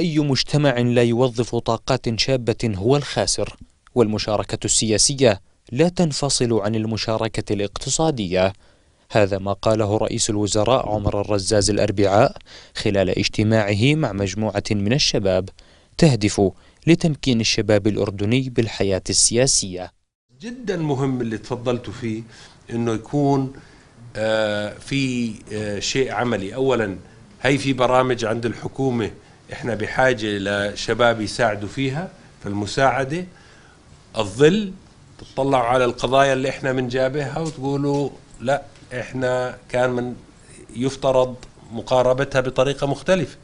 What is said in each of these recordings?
أي مجتمع لا يوظف طاقات شابة هو الخاسر والمشاركة السياسية لا تنفصل عن المشاركة الاقتصادية هذا ما قاله رئيس الوزراء عمر الرزاز الأربعاء خلال اجتماعه مع مجموعة من الشباب تهدف لتمكين الشباب الأردني بالحياة السياسية جدا مهم اللي تفضلتوا فيه أنه يكون آه، في آه، شيء عملي أولا هي في برامج عند الحكومة احنا بحاجه لشباب يساعدوا فيها فالمساعده الظل تطلعوا على القضايا اللي احنا بنجابهها وتقولوا لا احنا كان من يفترض مقاربتها بطريقه مختلفه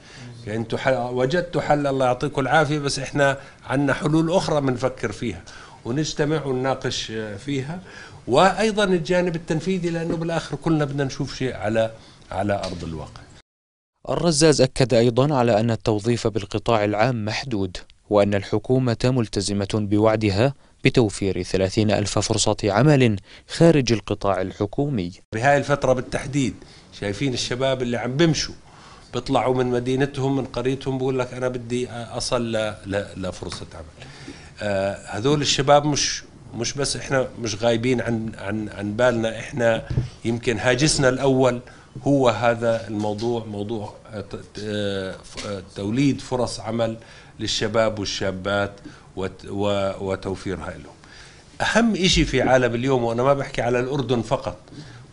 يعني انتم حل... وجدتوا حل الله يعطيكم العافيه بس احنا عندنا حلول اخرى بنفكر فيها ونجتمع ونناقش فيها وايضا الجانب التنفيذي لانه بالاخر كلنا بدنا نشوف شيء على على ارض الواقع الرزاز أكد أيضا على أن التوظيف بالقطاع العام محدود وأن الحكومة ملتزمة بوعدها بتوفير 30 ألف فرصة عمل خارج القطاع الحكومي بهاي الفترة بالتحديد شايفين الشباب اللي عم بمشوا بيطلعوا من مدينتهم من قريتهم بقول لك أنا بدي أصل لفرصة عمل آه، هذول الشباب مش مش بس احنا مش غايبين عن عن عن بالنا احنا يمكن هاجسنا الأول هو هذا الموضوع موضوع آه، آه، آه، توليد فرص عمل للشباب والشابات وتوفيرها لهم أهم شيء في عالم اليوم وأنا ما بحكي على الأردن فقط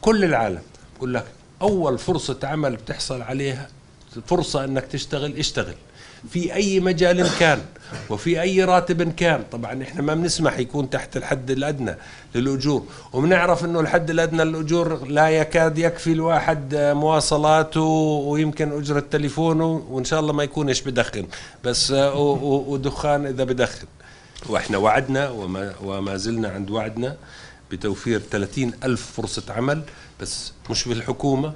كل العالم بقول لك أول فرصة عمل بتحصل عليها فرصة أنك تشتغل اشتغل في أي مجال كان وفي أي راتب كان طبعا إحنا ما بنسمح يكون تحت الحد الأدنى للأجور وبنعرف أنه الحد الأدنى للأجور لا يكاد يكفي الواحد مواصلاته ويمكن أجرة تليفونه وإن شاء الله ما يكونش بدخن بس ودخان إذا بدخن وإحنا وعدنا وما, وما زلنا عند وعدنا بتوفير 30 ألف فرصة عمل بس مش بالحكومة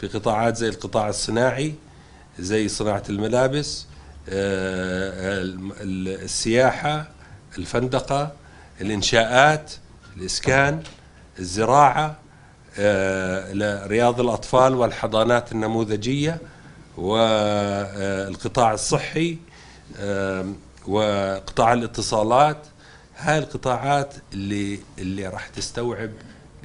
في قطاعات زي القطاع الصناعي زي صناعة الملابس آه، السياحة الفندقة الإنشاءات الإسكان الزراعة آه، رياض الأطفال والحضانات النموذجية والقطاع آه، الصحي وقطاع الاتصالات هاي القطاعات اللي اللي راح تستوعب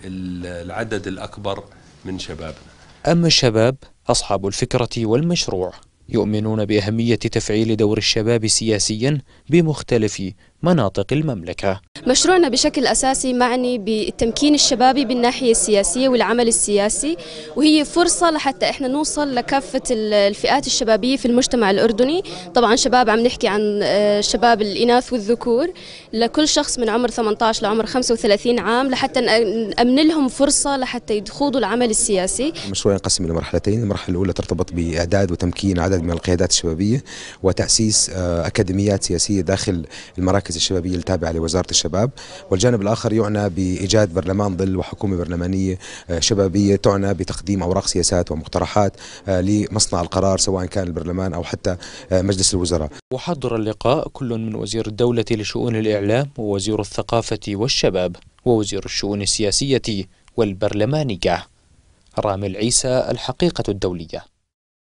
العدد الأكبر من شبابنا أما الشباب أصحاب الفكرة والمشروع يؤمنون بأهمية تفعيل دور الشباب سياسيا بمختلف مناطق المملكة مشروعنا بشكل أساسي معني بالتمكين الشبابي بالناحية السياسية والعمل السياسي وهي فرصة لحتى إحنا نوصل لكافة الفئات الشبابية في المجتمع الأردني طبعا شباب عم نحكي عن آه، شباب الإناث والذكور لكل شخص من عمر 18 لعمر 35 عام لحتى نأمن لهم فرصة لحتى يخوضوا العمل السياسي المشروع ينقسم إلى مرحلتين المرحلة الأولى ترتبط بإعداد وتمكين عدد من القيادات الشبابية وتأسيس آه، أكاديميات سياسية داخل المراكز الشبابية التابعة لوزارة الشباب الشباب والجانب الآخر يعنى بإيجاد برلمان ظل وحكومة برلمانية آه، شبابية تعنى بتقديم أوراق سياسات ومقترحات آه، لمصنع القرار سواء كان البرلمان أو حتى آه، مجلس الوزراء وحضر اللقاء كل من وزير الدولة لشؤون الإعلام ووزير الثقافة والشباب ووزير الشؤون السياسية والبرلمانية رامي العيسى الحقيقة الدولية